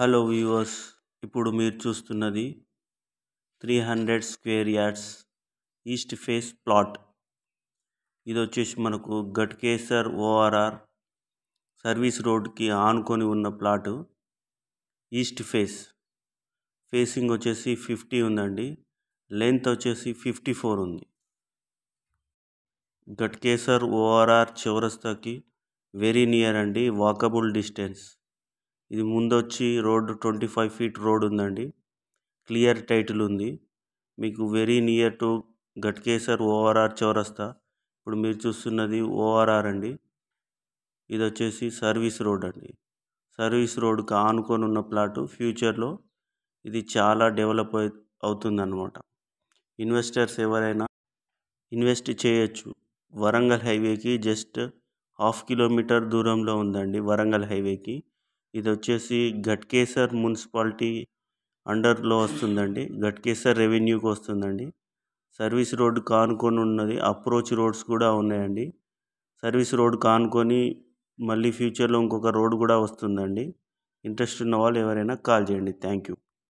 hello viewers ఇప్పుడు మీరు చూస్తున్నది three hundred square yards east face plot ఇది వచ్చేసి మనకు గట్కేసర్ ఓఆర్ఆర్ సర్వీస్ రోడ్కి ఆనుకొని ఉన్న ప్లాటు ఈస్ట్ ఫేస్ ఫేసింగ్ వచ్చేసి ఫిఫ్టీ ఉందండి లెంత్ వచ్చేసి ఫిఫ్టీ ఫోర్ ఉంది గట్కేసర్ ఓఆర్ఆర్ చివరస్తాకి వెరీ నియర్ అండి వాకబుల్ డిస్టెన్స్ ఇది ముందు వచ్చి road twenty five feet road ఉందండి క్లియర్ టైటిల్ ఉంది మీకు very near to Ghatkesar ORR చౌరస్తా ఇప్పుడు మీరు చూస్తున్నది ఓఆర్ఆర్ అండి ఇది వచ్చేసి సర్వీస్ రోడ్ అండి సర్వీస్ రోడ్కి ఆనుకొని ఉన్న ప్లాటు ఫ్యూచర్లో ఇది చాలా డెవలప్ అవుతుందన్నమాట ఇన్వెస్టర్స్ ఎవరైనా ఇన్వెస్ట్ చేయొచ్చు వరంగల్ హైవేకి జస్ట్ హాఫ్ కిలోమీటర్ దూరంలో ఉందండి వరంగల్ హైవేకి ఇది వచ్చేసి ఘట్కేసర్ మున్సిపాలిటీ అండర్లో వస్తుందండి ఘట్కేసర్ రెవెన్యూకి వస్తుందండి సర్వీస్ రోడ్డు కానుకొని ఉన్నది అప్రోచ్ రోడ్స్ కూడా ఉన్నాయండి సర్వీస్ రోడ్ కానుకొని మళ్ళీ ఫ్యూచర్లో ఇంకొక రోడ్ కూడా వస్తుందండి ఇంట్రెస్ట్ ఉన్న వాళ్ళు ఎవరైనా కాల్ చేయండి థ్యాంక్ యూ